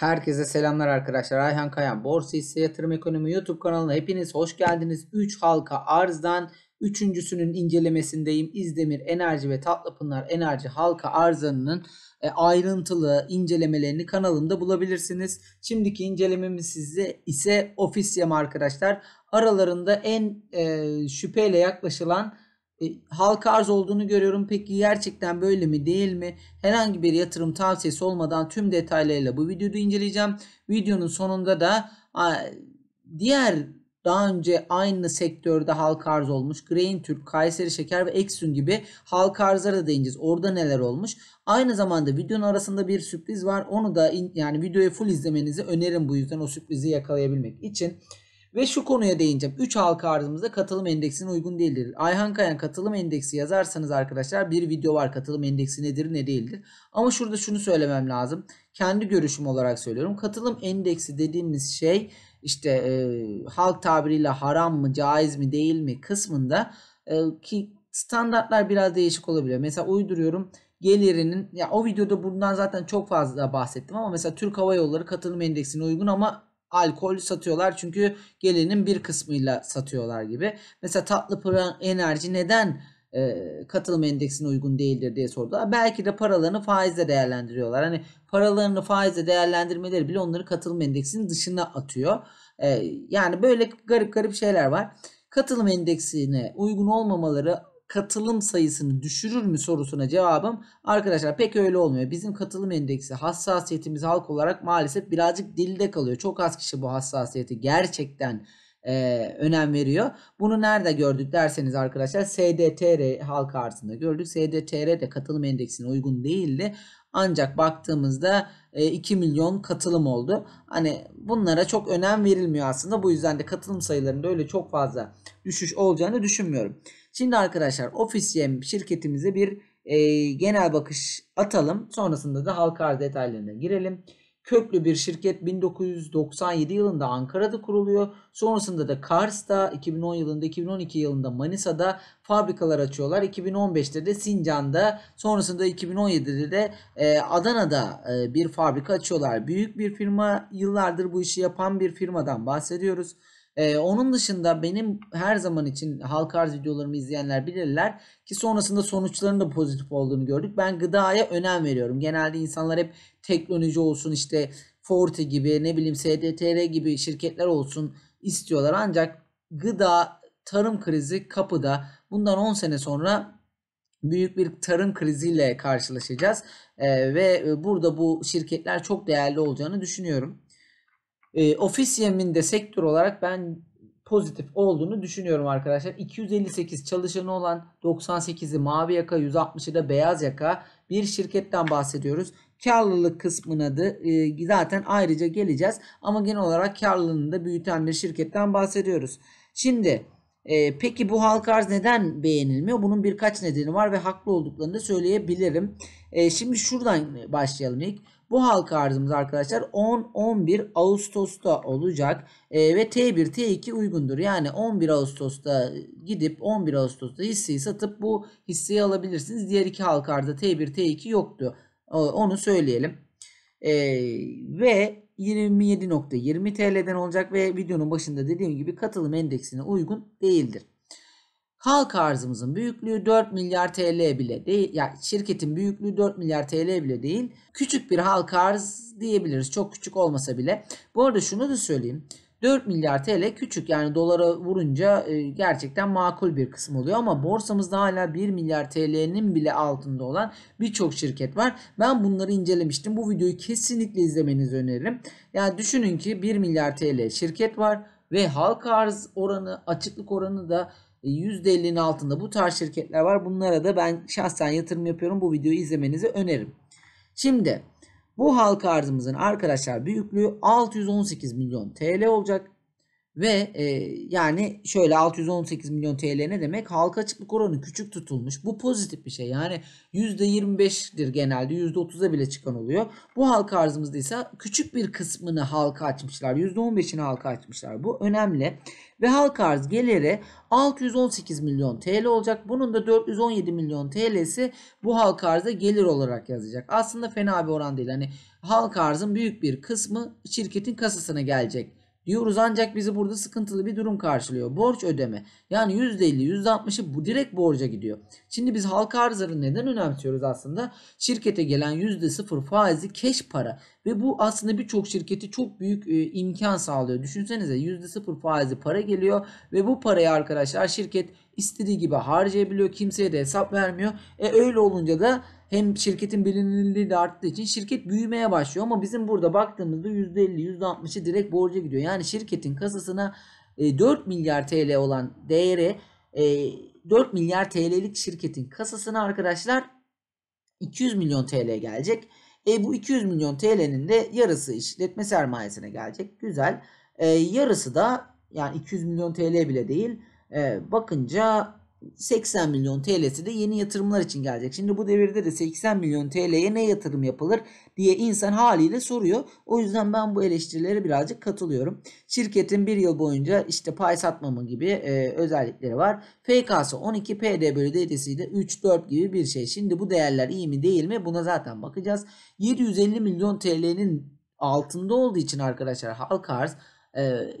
Herkese selamlar arkadaşlar. Ayhan Kayan Borsa Hisse Yatırım Ekonomi YouTube kanalına hepiniz hoş geldiniz. 3 halka arzdan üçüncüsünün incelemesindeyim. İzdemir Enerji ve Tatlıpınar Enerji halka arzının e, ayrıntılı incelemelerini kanalımda bulabilirsiniz. Şimdiki incelememiz sizde ise Ofisyem arkadaşlar. Aralarında en e, şüpheyle yaklaşılan e, halka arz olduğunu görüyorum. Peki gerçekten böyle mi değil mi? Herhangi bir yatırım tavsiyesi olmadan tüm detaylarıyla bu videoda inceleyeceğim. Videonun sonunda da diğer daha önce aynı sektörde halka arz olmuş Grain Türk, Kayseri Şeker ve Exxon gibi halka arzlara da değineceğiz. Orada neler olmuş? Aynı zamanda videonun arasında bir sürpriz var. Onu da yani videoyu full izlemenizi öneririm bu yüzden o sürprizi yakalayabilmek için. Ve şu konuya değineceğim. 3 halka arzımızda katılım endeksine uygun değildir. Ayhan Kayan katılım endeksi yazarsanız arkadaşlar bir video var katılım endeksi nedir ne değildir. Ama şurada şunu söylemem lazım. Kendi görüşüm olarak söylüyorum. Katılım endeksi dediğimiz şey işte e, halk tabiriyle haram mı caiz mi değil mi kısmında e, ki standartlar biraz değişik olabiliyor. Mesela uyduruyorum gelirinin ya o videoda bundan zaten çok fazla bahsettim ama mesela Türk Hava Yolları katılım endeksine uygun ama alkol satıyorlar. Çünkü gelinin bir kısmıyla satıyorlar gibi. Mesela tatlı para enerji neden e, katılım endeksine uygun değildir diye sordular. Belki de paralarını faizle değerlendiriyorlar. Hani paralarını faizle değerlendirmeleri bile onları katılım endeksinin dışına atıyor. E, yani böyle garip garip şeyler var. Katılım endeksine uygun olmamaları katılım sayısını düşürür mü sorusuna cevabım arkadaşlar pek öyle olmuyor. Bizim katılım endeksi hassasiyetimiz halk olarak maalesef birazcık dilde kalıyor. Çok az kişi bu hassasiyeti gerçekten e, önem veriyor. Bunu nerede gördük derseniz arkadaşlar SDTR halk arzında gördük. SDTR de katılım endeksine uygun değildi. Ancak baktığımızda 2 e, milyon katılım oldu. Hani bunlara çok önem verilmiyor aslında. Bu yüzden de katılım sayılarında öyle çok fazla düşüş olacağını düşünmüyorum. Şimdi arkadaşlar Office şirketimize bir e, genel bakış atalım. Sonrasında da halka arz detaylarına girelim. Köklü bir şirket 1997 yılında Ankara'da kuruluyor. Sonrasında da Kars'ta, 2010 yılında, 2012 yılında Manisa'da fabrikalar açıyorlar. 2015'te de Sincan'da, sonrasında 2017'de de e, Adana'da e, bir fabrika açıyorlar. Büyük bir firma, yıllardır bu işi yapan bir firmadan bahsediyoruz. Ee, onun dışında benim her zaman için halka arz videolarımı izleyenler bilirler ki sonrasında sonuçlarının da pozitif olduğunu gördük. Ben gıdaya önem veriyorum. Genelde insanlar hep teknoloji olsun işte Forte gibi ne bileyim SDTR gibi şirketler olsun istiyorlar. Ancak gıda tarım krizi kapıda. Bundan 10 sene sonra büyük bir tarım kriziyle karşılaşacağız. Ee, ve e, burada bu şirketler çok değerli olacağını düşünüyorum. E, ofis yeminde sektör olarak ben pozitif olduğunu düşünüyorum arkadaşlar. 258 çalışanı olan 98'i mavi yaka 160'ı da beyaz yaka bir şirketten bahsediyoruz. Karlılık kısmına da e, zaten ayrıca geleceğiz. Ama genel olarak karlılığını da büyüten bir şirketten bahsediyoruz. Şimdi e, peki bu halka arz neden beğenilmiyor? Bunun birkaç nedeni var ve haklı olduklarını da söyleyebilirim. E, şimdi şuradan başlayalım ilk. Bu halka arzımız arkadaşlar 10-11 Ağustos'ta olacak. E, ve T1 T2 uygundur. Yani 11 Ağustos'ta gidip 11 Ağustos'ta hisseyi satıp bu hisseyi alabilirsiniz. Diğer iki halka arzda T1 T2 yoktu. Onu söyleyelim. E, ve 27.20 TL'den olacak ve videonun başında dediğim gibi katılım endeksine uygun değildir. Halk arzımızın büyüklüğü 4 milyar TL bile değil. Yani şirketin büyüklüğü 4 milyar TL bile değil. Küçük bir halk arz diyebiliriz. Çok küçük olmasa bile. Bu arada şunu da söyleyeyim. 4 milyar TL küçük yani dolara vurunca e, gerçekten makul bir kısım oluyor ama borsamızda hala 1 milyar TL'nin bile altında olan birçok şirket var. Ben bunları incelemiştim. Bu videoyu kesinlikle izlemenizi öneririm. Yani düşünün ki 1 milyar TL şirket var ve halk arz oranı, açıklık oranı da %50'nin e, altında bu tarz şirketler var. Bunlara da ben şahsen yatırım yapıyorum. Bu videoyu izlemenizi öneririm. Şimdi bu halka arzımızın arkadaşlar büyüklüğü 618 milyon TL olacak. Ve e, yani şöyle 618 milyon TL ne demek? Halka açıklık oranı küçük tutulmuş. Bu pozitif bir şey. Yani %25'dir genelde. %30'a bile çıkan oluyor. Bu halka arzımızda ise küçük bir kısmını halka açmışlar. %15'ini halka açmışlar. Bu önemli. Ve halka arz geliri 618 milyon TL olacak. Bunun da 417 milyon TL'si bu halka arza gelir olarak yazacak. Aslında fena bir oran değil. Hani halka arzın büyük bir kısmı şirketin kasasına gelecek diyoruz ancak bizi burada sıkıntılı bir durum karşılıyor. Borç ödeme yani %50 %60'ı bu direkt borca gidiyor. Şimdi biz halka arzları neden önemsiyoruz aslında? Şirkete gelen %0 faizi keş para ve bu aslında birçok şirketi çok büyük e, imkan sağlıyor. Düşünsenize %0 faizi para geliyor ve bu parayı arkadaşlar şirket istediği gibi harcayabiliyor. Kimseye de hesap vermiyor. E öyle olunca da hem şirketin bilinirliği de arttığı için şirket büyümeye başlıyor. Ama bizim burada baktığımızda %50 %60'ı direkt borca gidiyor. Yani şirketin kasasına e, 4 milyar TL olan değeri e, 4 milyar TL'lik şirketin kasasına arkadaşlar 200 milyon TL gelecek. E, bu 200 milyon TL'nin de yarısı işletme sermayesine gelecek. Güzel. E, yarısı da yani 200 milyon TL bile değil. E, bakınca 80 milyon TL'si de yeni yatırımlar için gelecek. Şimdi bu devirde de 80 milyon TL'ye ne yatırım yapılır diye insan haliyle soruyor. O yüzden ben bu eleştirilere birazcık katılıyorum. Şirketin bir yıl boyunca işte pay satmamı gibi e, özellikleri var. FK'sı 12, PD bölü DT'si de 3-4 gibi bir şey. Şimdi bu değerler iyi mi değil mi buna zaten bakacağız. 750 milyon TL'nin altında olduğu için arkadaşlar Halkars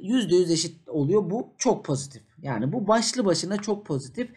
Yüzde yüz eşit oluyor. Bu çok pozitif. Yani bu başlı başına çok pozitif.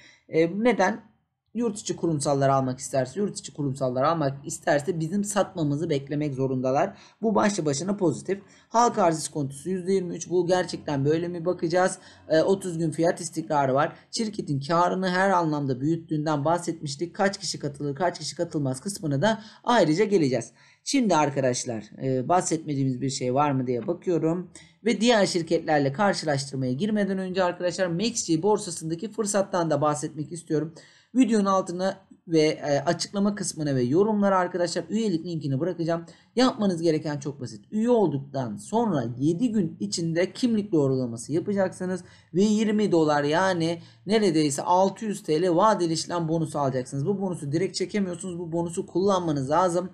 Neden? yurt içi kurumsalları almak isterse, yurt içi kurumsalları almak isterse bizim satmamızı beklemek zorundalar. Bu başlı başına pozitif. Halka arz iskontosu %23 bu gerçekten böyle mi bakacağız? E, ee, 30 gün fiyat istikrarı var. Şirketin karını her anlamda büyüttüğünden bahsetmiştik. Kaç kişi katılır, kaç kişi katılmaz kısmına da ayrıca geleceğiz. Şimdi arkadaşlar e, bahsetmediğimiz bir şey var mı diye bakıyorum. Ve diğer şirketlerle karşılaştırmaya girmeden önce arkadaşlar MaxG borsasındaki fırsattan da bahsetmek istiyorum. Videonun altına ve e, açıklama kısmına ve yorumlara arkadaşlar üyelik linkini bırakacağım. Yapmanız gereken çok basit. Üye olduktan sonra 7 gün içinde kimlik doğrulaması yapacaksınız ve 20 dolar yani neredeyse 600 TL vadeli işlem bonusu alacaksınız. Bu bonusu direkt çekemiyorsunuz. Bu bonusu kullanmanız lazım.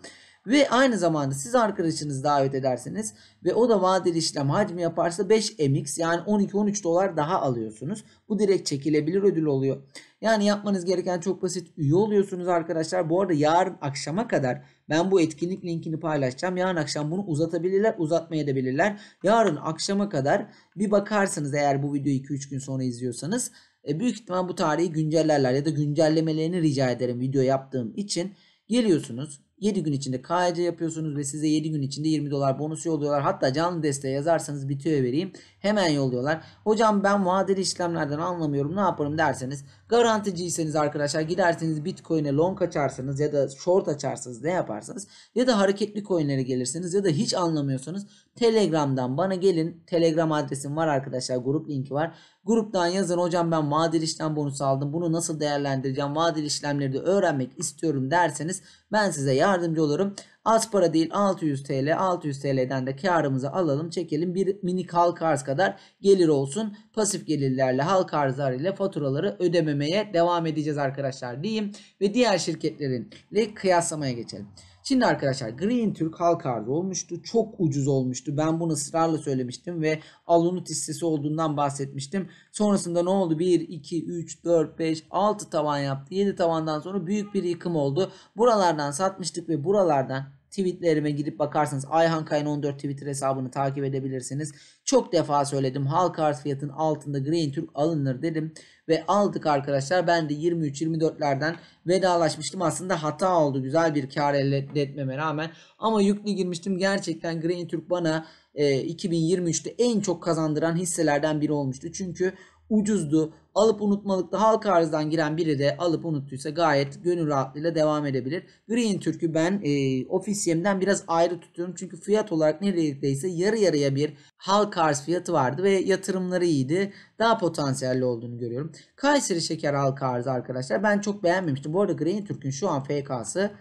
Ve aynı zamanda siz arkadaşınızı davet ederseniz ve o da vadeli işlem hacmi yaparsa 5 MX yani 12-13 dolar daha alıyorsunuz. Bu direkt çekilebilir ödül oluyor. Yani yapmanız gereken çok basit üye oluyorsunuz arkadaşlar. Bu arada yarın akşama kadar ben bu etkinlik linkini paylaşacağım. Yarın akşam bunu uzatabilirler, uzatmaya da bilirler. Yarın akşama kadar bir bakarsınız eğer bu videoyu 2-3 gün sonra izliyorsanız. E, büyük ihtimal bu tarihi güncellerler ya da güncellemelerini rica ederim video yaptığım için. Geliyorsunuz 7 gün içinde KYC yapıyorsunuz ve size 7 gün içinde 20 dolar bonus yolluyorlar. Hatta canlı desteğe yazarsanız bir tüyo vereyim. Hemen yolluyorlar. Hocam ben vadeli işlemlerden anlamıyorum ne yaparım derseniz. Garanticiyseniz arkadaşlar gidersiniz bitcoin'e long açarsınız ya da short açarsınız ne yaparsanız. Ya da hareketli coin'lere gelirsiniz ya da hiç anlamıyorsanız Telegram'dan bana gelin. Telegram adresim var arkadaşlar grup linki var. Gruptan yazın hocam ben vadeli işlem bonusu aldım. Bunu nasıl değerlendireceğim? Vadeli işlemleri de öğrenmek istiyorum derseniz ben size yardımcı yardımcı olurum. Az para değil 600 TL. 600 TL'den de karımızı alalım çekelim. Bir mini halka arz kadar gelir olsun. Pasif gelirlerle halka arzlarıyla faturaları ödememeye devam edeceğiz arkadaşlar diyeyim. Ve diğer şirketlerinle kıyaslamaya geçelim. Şimdi arkadaşlar Green Türk halk arzı olmuştu. Çok ucuz olmuştu. Ben bunu ısrarla söylemiştim ve alunut hissesi olduğundan bahsetmiştim. Sonrasında ne oldu? 1, 2, 3, 4, 5, 6 tavan yaptı. 7 tavandan sonra büyük bir yıkım oldu. Buralardan satmıştık ve buralardan tweetlerime girip bakarsanız Ayhan Kayın 14 Twitter hesabını takip edebilirsiniz. Çok defa söyledim halka art fiyatın altında Green Türk alınır dedim ve aldık arkadaşlar. Ben de 23-24'lerden vedalaşmıştım. Aslında hata oldu güzel bir kar elde etmeme rağmen ama yüklü girmiştim. Gerçekten Green Türk bana e, 2023'te en çok kazandıran hisselerden biri olmuştu. Çünkü ucuzdu. Alıp unutmalıkta halk arzdan giren biri de alıp unuttuysa gayet gönül rahatlığıyla devam edebilir. Green Türk'ü ben e, ofisiyemden biraz ayrı tutuyorum. Çünkü fiyat olarak neredeyse yarı yarıya bir halk arz fiyatı vardı ve yatırımları iyiydi. Daha potansiyelli olduğunu görüyorum. Kayseri Şeker halk arzı arkadaşlar ben çok beğenmemiştim. Bu arada Green Türk'ün şu an FK'sı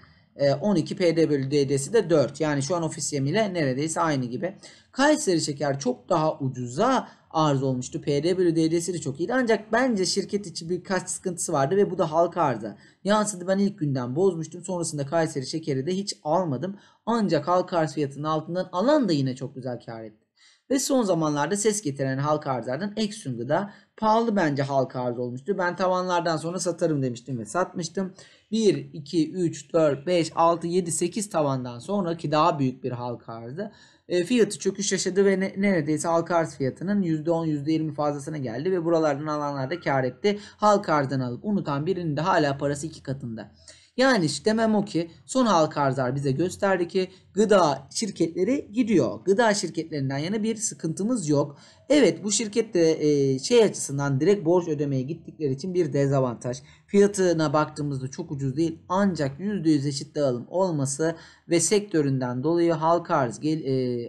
12 e, PD bölü DD'si de 4. Yani şu an ofis yemiyle neredeyse aynı gibi. Kayseri şeker çok daha ucuza arz olmuştu. PR bölü de çok iyiydi. Ancak bence şirket içi birkaç sıkıntısı vardı ve bu da halka arza. Yansıdı ben ilk günden bozmuştum. Sonrasında Kayseri şekeri de hiç almadım. Ancak halka arz fiyatının altından alan da yine çok güzel kar etti. Ve son zamanlarda ses getiren halka arzlardan Exxon Gıda pahalı bence halka arz olmuştu. Ben tavanlardan sonra satarım demiştim ve satmıştım. 1, 2, 3, 4, 5, 6, 7, 8 tavandan sonraki daha büyük bir halka arzı. E, fiyatı çöküş yaşadı ve ne, neredeyse halka arz fiyatının %10 %20 fazlasına geldi ve buralardan alanlar kar etti. Halka arzdan alıp unutan birinin de hala parası iki katında. Yani işte demem o ki son halka arzlar bize gösterdi ki gıda şirketleri gidiyor. Gıda şirketlerinden yana bir sıkıntımız yok. Evet bu şirkette e, şey açısından direkt borç ödemeye gittikleri için bir dezavantaj. Fiyatına baktığımızda çok ucuz değil ancak %100 eşit dağılım olması ve sektöründen dolayı halka arz e,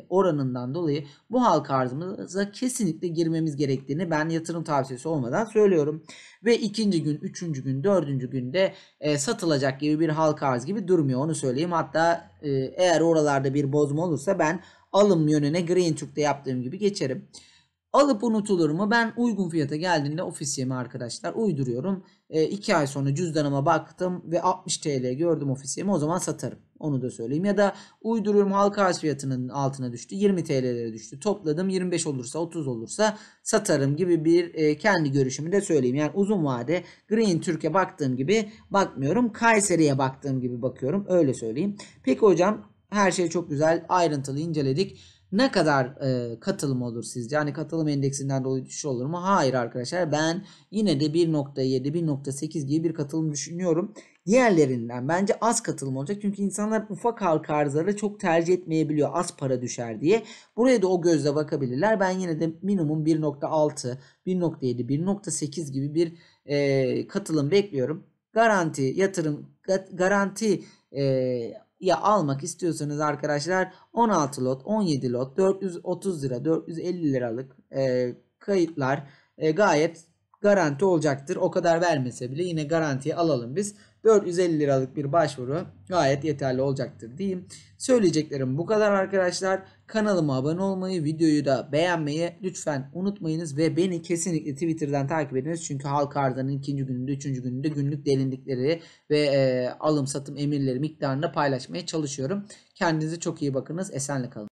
oranından dolayı bu halka arzımıza kesinlikle girmemiz gerektiğini ben yatırım tavsiyesi olmadan söylüyorum. Ve ikinci gün, üçüncü gün, dördüncü günde e, satılacak gibi bir halka arz gibi durmuyor onu söyleyeyim. Hatta e, eğer oralarda bir bozma olursa ben alım yönüne Green Türk'te yaptığım gibi geçerim. Alıp unutulur mu? Ben uygun fiyata geldiğinde ofisiyemi arkadaşlar uyduruyorum. 2 e, ay sonra cüzdanıma baktım ve 60 TL gördüm ofisiyemi o zaman satarım. Onu da söyleyeyim. Ya da uyduruyorum halka arz fiyatının altına düştü. 20 TL'lere düştü. Topladım 25 olursa 30 olursa satarım gibi bir e, kendi görüşümü de söyleyeyim. Yani uzun vade Green Türkiye baktığım gibi bakmıyorum. Kayseri'ye baktığım gibi bakıyorum. Öyle söyleyeyim. Peki hocam her şey çok güzel ayrıntılı inceledik. Ne kadar e, katılım olur sizce? Yani katılım endeksinden dolayı düşüş olur mu? Hayır arkadaşlar ben yine de 1.7 1.8 gibi bir katılım düşünüyorum. Diğerlerinden bence az katılım olacak. Çünkü insanlar ufak halka arzları çok tercih etmeyebiliyor. Az para düşer diye. Buraya da o gözle bakabilirler. Ben yine de minimum 1.6, 1.7, 1.8 gibi bir e, katılım bekliyorum. Garanti yatırım garanti e, ya almak istiyorsanız arkadaşlar 16 lot 17 lot 430 lira 450 liralık e, kayıtlar e, gayet garanti olacaktır. O kadar vermese bile yine garantiye alalım biz. 450 liralık bir başvuru gayet yeterli olacaktır diyeyim. Söyleyeceklerim bu kadar arkadaşlar. Kanalıma abone olmayı, videoyu da beğenmeyi lütfen unutmayınız ve beni kesinlikle Twitter'dan takip ediniz. Çünkü halk arzlarının ikinci gününde, üçüncü gününde günlük delindikleri ve e, alım satım emirleri miktarını paylaşmaya çalışıyorum. Kendinize çok iyi bakınız. Esenle kalın.